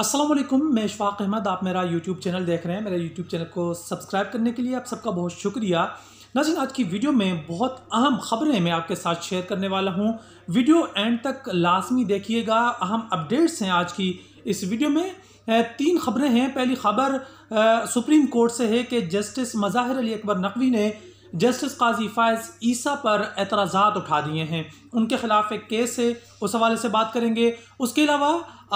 असलम मैं इशफाक अहमद आप मेरा YouTube चैनल देख रहे हैं मेरे YouTube चैनल को सब्सक्राइब करने के लिए आप सबका बहुत शुक्रिया नाजिन आज की वीडियो में बहुत अहम ख़बरें मैं आपके साथ शेयर करने वाला हूं वीडियो एंड तक लाजमी देखिएगा अहम अपडेट्स हैं आज की इस वीडियो में तीन खबरें हैं पहली खबर सुप्रीम कोर्ट से है कि जस्टिस मज़ाहिर अली अकबर नकवी ने जस्टिस काजी फायज ईसा पर एतराज़ात उठा दिए हैं उनके ख़िलाफ़ एक केस है उस हवाले से बात करेंगे उसके अलावा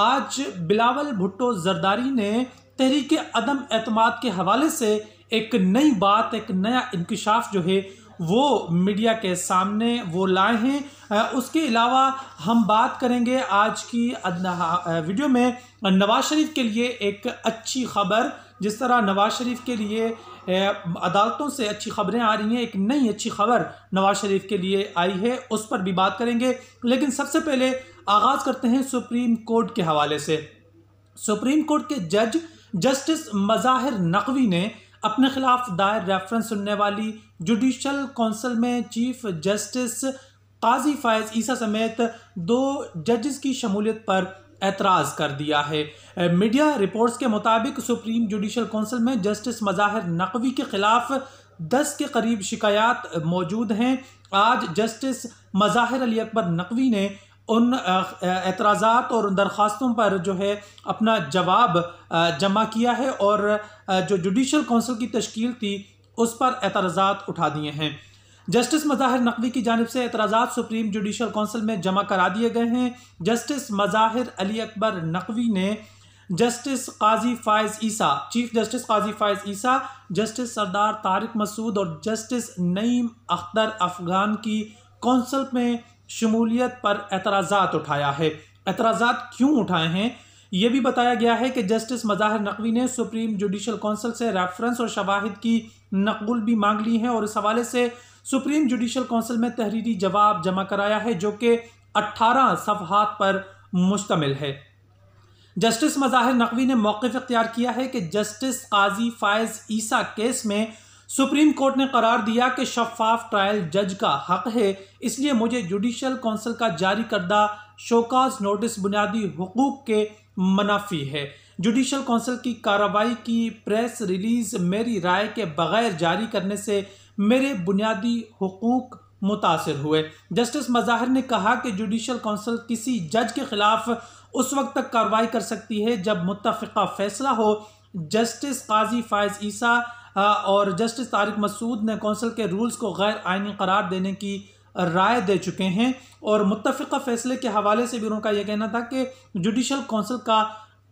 आज बिलावल भुट्टो जरदारी ने तहरीक अदम अतमाद के हवाले से एक नई बात एक नया इंकशाफ जो है वो मीडिया के सामने वो लाए हैं उसके अलावा हम बात करेंगे आज की वीडियो में नवाज शरीफ के लिए एक अच्छी खबर जिस तरह नवाज शरीफ के लिए अदालतों से अच्छी खबरें आ रही हैं एक नई अच्छी खबर नवाज शरीफ के लिए आई है उस पर भी बात करेंगे लेकिन सबसे पहले आगाज़ करते हैं सुप्रीम कोर्ट के हवाले से सुप्रीम कोर्ट के जज जस्टिस मज़ाहिर नकवी ने अपने खिलाफ दायर रेफरेंस सुनने वाली जुडिशल काउंसिल में चीफ जस्टिस काजी फ़ायज़ ईसा समेत दो जजेस की शमूलियत पर एतराज़ कर दिया है मीडिया रिपोर्ट्स के मुताबिक सुप्रीम जुडिशल काउंसिल में जस्टिस मज़ाहिर नकवी के ख़िलाफ़ दस के करीब शिकायत मौजूद हैं आज जस्टिस मज़ाहिर अली अकबर नकवी ने उन एतराज़ात और उन दरख्वास्तों पर जो है अपना जवाब जमा किया है और जो जुडिशल कौंसिल की तश्कील थी उस पर एतराज़ात उठा दिए हैं जस्टिस मज़ाहिर नकवी की जानब से एतराज़ा सुप्रीम जुडिशल कौंसिल में जमा करा दिए गए हैं जस्टिस मज़ाहिर अली अकबर नकवी ने justice Qazi Faez Isa chief justice Qazi Faez Isa justice Sardar Tariq Masood और जस्टिस नईम अख्तर अफगान की कौंसल में शमूलियत पर एतराज़ा उठाया है एतराज़ा क्यों उठाए हैं यह भी बताया गया है कि जस्टिस मज़ाहर नकवी ने सुप्रीम जुडिशल कौंसिल से रेफरेंस और शवाहिद की नकुल भी मांग ली है और इस हवाले से सुप्रीम जुडिशल कौंसिल में तहरीरी जवाब जमा कराया है जो कि अट्ठारह सफहत पर मुश्तमिल है जस्टिस मज़ाहिर नकवी ने मौक़ अख्तियार किया है कि जस्टिस काजी फ़ायज़ ईसा केस में सुप्रीम कोर्ट ने करार दिया कि शफाफ ट्रायल जज का हक है इसलिए मुझे जुडिशल कौंसिल का जारी करदा शोकाज नोटिस बुनियादी हकूक के मनाफी है जुडिशल कौंसिल की कार्रवाई की प्रेस रिलीज मेरी राय के बगैर जारी करने से मेरे बुनियादी हकूक मुतासर हुए जस्टिस मज़ाहिर ने कहा कि जुडिशल कौंसिल किसी जज के ख़िलाफ़ उस वक्त तक कार्रवाई कर सकती है जब मुतफ़ा फैसला हो जस्टिस काजी फायज़ ईसा हाँ, और जस्टिस तारिक मसूद ने कौंसिल के रूल्स को गैर आइनी करार देने की राय दे चुके हैं और मुतफ़ा फैसले के हवाले से भी उनका यह कहना था कि जुडिशल कौंसिल का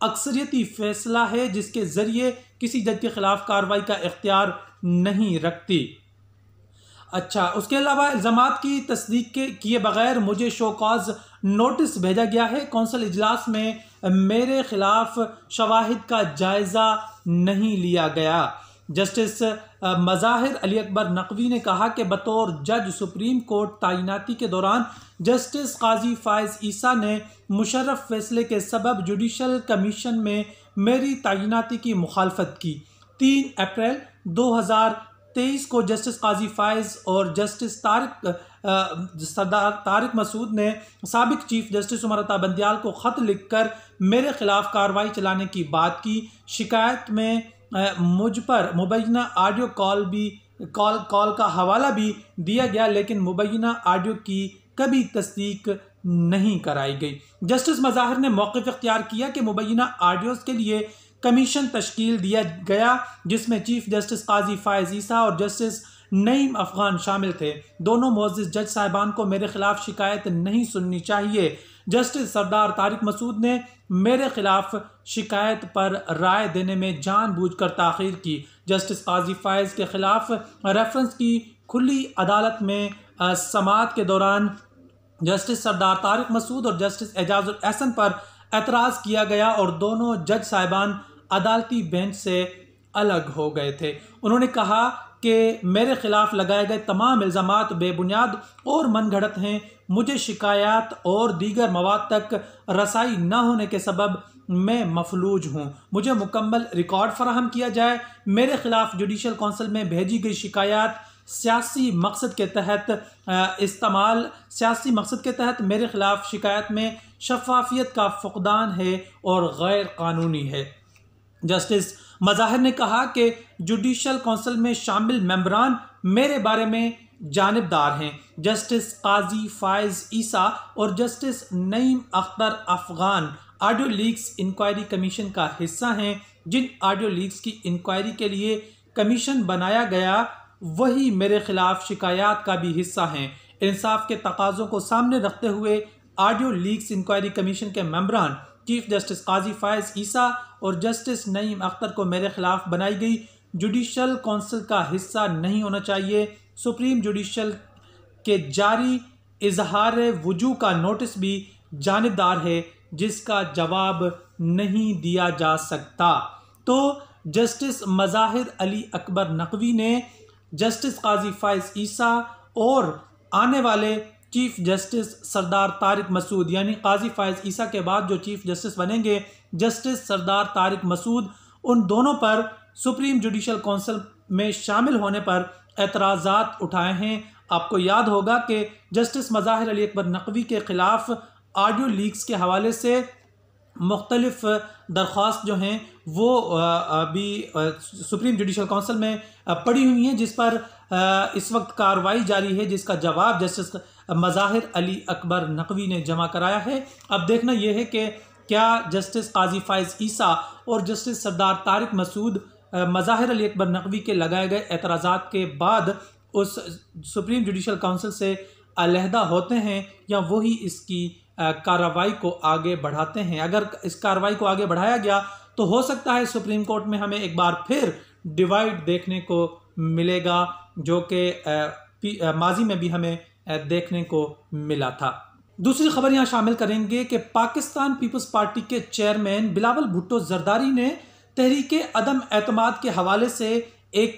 अक्सरियती फैसला है जिसके ज़रिए किसी जज के ख़िलाफ़ कार्रवाई का इख्तियार नहीं रखती अच्छा उसके अलावा इल्ज़ाम की तस्दीक के किए बगैर मुझे शोकॉज नोटिस भेजा गया है कौंसल इजलास में मेरे ख़िलाफ़ शवाहद का जायज़ा नहीं लिया गया जस्टिस मज़ाहिर अली अकबर नकवी ने कहा कि बतौर जज सुप्रीम कोर्ट तैनाती के दौरान जस्टिस काजी फ़ायज़ ईसा ने मुशर्रफ फैसले के सबब जुडिशल कमीशन में मेरी तैनाती की मुखालफत की तीन अप्रैल दो हज़ार तेईस को जस्टिस काजी फ़ायज़ और जस्टिस तारक सरदार तारक मसूद ने सबक चीफ जस्टिस उमर अता को ख़त लिखकर मेरे ख़िलाफ़ कार्रवाई चलाने की बात की शिकायत में मुझ पर मुबैना आडियो कॉल भी कॉल कॉल का हवाला भी दिया गया लेकिन मुबैना आडियो की कभी तस्दीक नहीं कराई गई जस्टिस मज़ाहिर ने मौक़ अख्तियार किया कि मुबैना आडियोज़ के लिए कमीशन तश्कील दिया गया जिसमें चीफ जस्टिस काजी फायज ईसा और जस्टिस नईम अफगान शामिल थे दोनों मोजि जज साहिबान को मेरे खिलाफ शिकायत नहीं सुननी चाहिए जस्टिस सरदार तारिक मसूद ने मेरे खिलाफ शिकायत पर राय देने में जानबूझकर ताखिर की जस्टिस काजी फायज़ के ख़िलाफ़ रेफरेंस की खुली अदालत में समात के दौरान जस्टिस सरदार तारिक मसूद और जस्टिस एजाजुल एहसन पर एतराज़ किया गया और दोनों जज साहिबान अदालती बेंच से अलग हो गए थे उन्होंने कहा कि मेरे ख़िलाफ़ लगाए गए तमाम इल्ज़ाम बेबुनियाद और मनगढ़ंत हैं मुझे शिकायत और दीगर मवाद तक रसाई न होने के सबब मैं मफलूज हूँ मुझे मुकम्मल रिकॉर्ड फराहम किया जाए मेरे ख़िलाफ़ जुडिशल कौंसिल में भेजी गई शिकायत सियासी मकसद के तहत इस्तेमाल सियासी मकसद के तहत मेरे ख़िलाफ़ शिकायत में शफाफियत का फुकदान है और गैर कानूनी है जस्टिस मज़ाहिर ने कहा कि जुडिशल काउंसिल में शामिल मम्बरान मेरे बारे में जानबदार हैं जस्टिस काजी फायज़ ईसा और justice Naeem Akhtar Afghan audio leaks inquiry commission का हिस्सा हैं जिन ऑडियो लीक्स की इंक्वायरी के लिए कमीशन बनाया गया वही मेरे खिलाफ शिकायत का भी हिस्सा हैं इंसाफ के तकाज़ों को सामने रखते हुए ऑडियो लीक्स इंक्वायरी कमीशन के मेम्बरान चीफ जस्टिस काजी फ़ायज़ ईसा और जस्टिस नईम अख्तर को मेरे ख़िलाफ़ बनाई गई जुडिशल कौंसिल का हिस्सा नहीं होना चाहिए सुप्रीम जुडिशल के जारी इजहार वजू का नोटिस भी जानबदार है जिसका जवाब नहीं दिया जा सकता तो जस्टिस मज़ाहिर अली अकबर नकवी ने जस्टिस काजी फ़ायज़ ईसा और आने वाले चीफ जस्टिस सरदार तारिक मसूद यानी काजी फ़ायज़ ईसा के बाद जो चीफ जस्टिस बनेंगे जस्टिस सरदार तारिक मसूद उन दोनों पर सुप्रीम जुडिशल कौंसिल में शामिल होने पर एतराज़ात उठाए हैं आपको याद होगा कि जस्टिस मज़ाहिर अली अकबर नकवी के ख़िलाफ़ ऑडियो लीक्स के हवाले से मुख्तलफ़ दरख्वास्त जो हैं वो अभी सुप्रीम जुडिशल कौंसिल में पड़ी हुई हैं जिस पर इस वक्त कार्रवाई जारी है जिसका जवाब जस्टिस मज़ाहिर अली अकबर नकवी ने जमा कराया है अब देखना यह है कि क्या जस्टिस काजी फायज़ ईसा और जस्टिस सरदार तारिक मसूद मज़ाहिर अली अकबर नकवी के लगाए गए एतराज़ा के बाद उस सुप्रीम जुडिशल काउंसिल से अलहदा होते हैं या वही इसकी कार्रवाई को आगे बढ़ाते हैं अगर इस कार्रवाई को आगे बढ़ाया गया तो हो सकता है सुप्रीम कोर्ट में हमें एक बार फिर डिवाइड देखने को मिलेगा जो कि माजी में भी हमें देखने को मिला था दूसरी खबर यहाँ शामिल करेंगे कि पाकिस्तान पीपल्स पार्टी के चेयरमैन बिलावल भुट्टो जरदारी ने तहरीक अदम एतमाद के हवाले से एक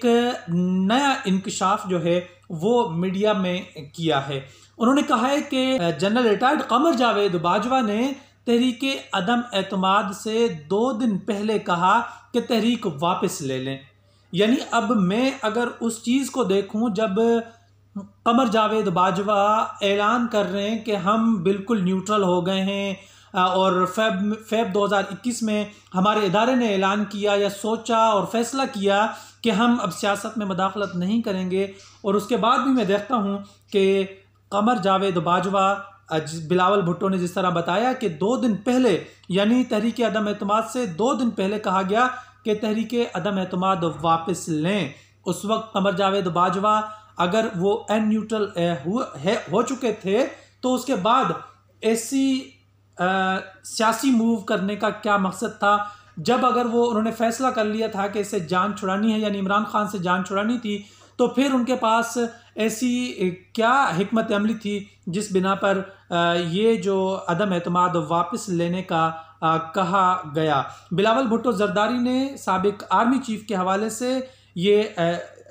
नया इंकशाफ जो है वो मीडिया में किया है उन्होंने कहा है कि जनरल रिटायर्ड कमर जावेद बाजवा ने तहरीक अदम एतमाद से दो दिन पहले कहा कि तहरीक वापस ले लें यानी अब मैं अगर उस चीज़ को देखूं जब कमर जावेद बाजवा ऐलान कर रहे हैं कि हम बिल्कुल न्यूट्रल हो गए हैं और फेब फेब 2021 में हमारे इदारे ने ऐलान किया या सोचा और फैसला किया कि हम अब सियासत में मदाखलत नहीं करेंगे और उसके बाद भी मैं देखता हूँ कि कमर जावेद बाजवा बिलावल भुट्टो ने जिस तरह बताया कि दो दिन पहले यानी तहरीक अदम अहतम से दो दिन पहले कहा गया कि तहरीक अदम अहतम वापस लें उस वक्त कमर जावेद बाजवा अगर वो एन न्यूट्रल है हो चुके थे तो उसके बाद ऐसी सियासी मूव करने का क्या मकसद था जब अगर वो उन्होंने फैसला कर लिया था कि इसे जान छुड़ानी है यानी इमरान खान से जान छुड़ानी थी तो फिर उनके पास ऐसी क्या हमत अमली थी जिस बिना पर ये जो अदम अतमाद वापस लेने का कहा गया बिलावल भुट्टो जरदारी ने सबक आर्मी चीफ के हवाले से ये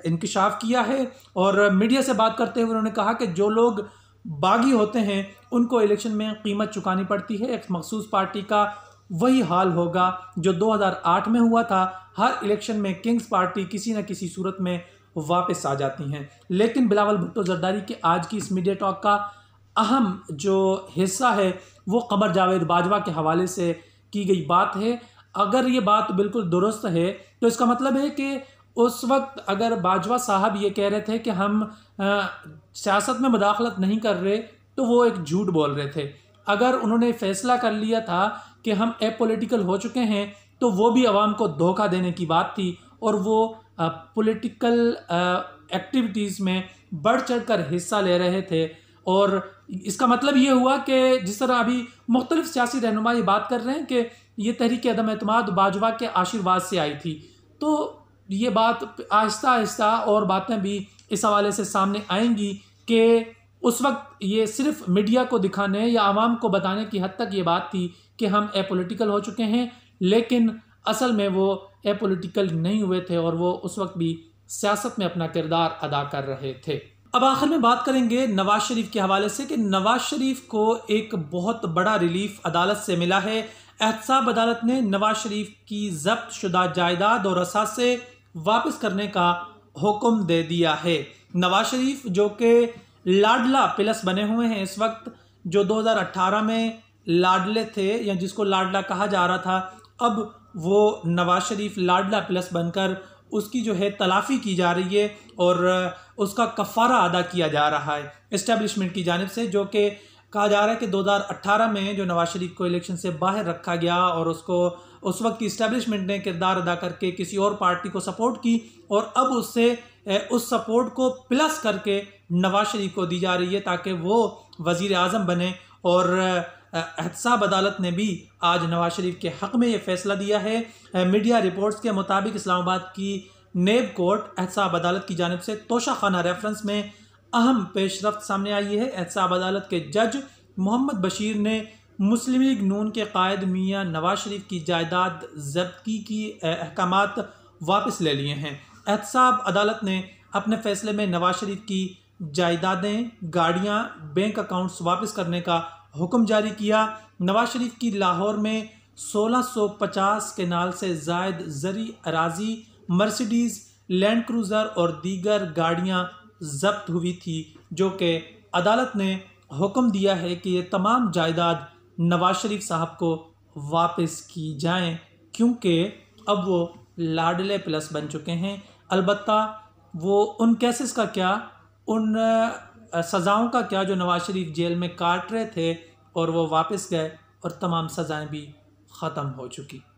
इंकशाफ किया है और मीडिया से बात करते हुए उन्होंने कहा कि जो लोग बागी होते हैं उनको इलेक्शन में कीमत चुकानी पड़ती है एक मखसूस पार्टी का वही हाल होगा जो 2008 में हुआ था हर इलेक्शन में किंग्स पार्टी किसी न किसी सूरत में वापस आ जाती हैं लेकिन बिलावल भुट्टो जरदारी के आज की इस मीडिया टॉक का अहम जो हिस्सा है वो कमर जावेद बाजवा के हवाले से की गई बात है अगर ये बात बिल्कुल दुरुस्त है तो इसका मतलब है कि उस वक्त अगर बाजवा साहब ये कह रहे थे कि हम सियासत में मुदाखलत नहीं कर रहे तो वो एक झूठ बोल रहे थे अगर उन्होंने फैसला कर लिया था कि हम ए पोलिटिकल हो चुके हैं तो वो भी आवाम को धोखा देने की बात थी और वो पॉलिटिकल एक्टिविटीज़ में बढ़ चढ़ कर हिस्सा ले रहे थे और इसका मतलब ये हुआ कि जिस तरह अभी मुख्तलिफ सियासी रहनुमा ये बात कर रहे हैं कि ये तहरीक अदम अतमाद बाजवा के आशीर्वाद से आई थी तो ये बात आहिस्ता आहिस्ता और बातें भी इस हवाले से सामने आएंगी कि उस वक्त ये सिर्फ मीडिया को दिखाने या आवाम को बताने की हद तक ये बात थी कि हम एपोलिटिकल हो चुके हैं लेकिन असल में वो ए पोलिटिकल नहीं हुए थे और वो उस वक्त भी सियासत में अपना किरदार अदा कर रहे थे अब आखिर में बात करेंगे नवाज शरीफ के हवाले से कि नवाज शरीफ को एक बहुत बड़ा रिलीफ अदालत से मिला है एहतसाब अदालत ने नवाज शरीफ की जब्त शुदा जायदाद और असासे वापस करने का हुक्म दे दिया है नवाज शरीफ जो कि लाडला प्लस बने हुए हैं इस वक्त जो 2018 में लाडले थे या जिसको लाडला कहा जा रहा था अब वो नवाज शरीफ लाडला प्लस बनकर उसकी जो है तलाफ़ी की जा रही है और उसका कफ़ारा अदा किया जा रहा है इस्टेब्लिशमेंट की जानब से जो कि कहा जा रहा है कि 2018 में जो नवाज शरीफ को इलेक्शन से बाहर रखा गया और उसको उस वक्त की इस्टेब्लिशमेंट ने किरदार अदा करके किसी और पार्टी को सपोर्ट की और अब उससे उस सपोर्ट को प्लस करके नवाज शरीफ को दी जा रही है ताकि वो वज़ी अजम बने और एहतसाब अदालत ने भी आज नवाज शरीफ के हक़ में ये फ़ैसला दिया है मीडिया रिपोर्ट्स के मुताबिक इस्लामाबाद की नेब कोर्ट एहतसाब अदालत की जानब से तोशा खाना रेफरेंस में अहम पेशरफ सामने आई है एहतसाब अदालत के जज मोहम्मद बशीर ने मुस्लिम लीग नून के कायद मियाँ नवाज शरीफ की जायदाद जब्ती की अहकाम वापस ले लिए हैं एहतसाब अदालत ने अपने फैसले में नवाज शरीफ की जायदादें गाड़ियाँ बैंक अकाउंट्स वापस करने का हुक्म जारी किया नवाज शरीफ की लाहौर में 1650 नाल से जायद जरी अराजी मर्सिडीज़ लैंड क्रूज़र और दीगर गाड़ियाँ जब्त हुई थी जो कि अदालत ने हुक्म दिया है कि ये तमाम जायदाद नवाज शरीफ साहब को वापस की जाए क्योंकि अब वो लाडले प्लस बन चुके हैं अलबत् वो उन केसेस का क्या उन सज़ाओं का क्या जो नवाज शरीफ जेल में काट रहे थे और वो वापस गए और तमाम सज़ाएं भी ख़त्म हो चुकी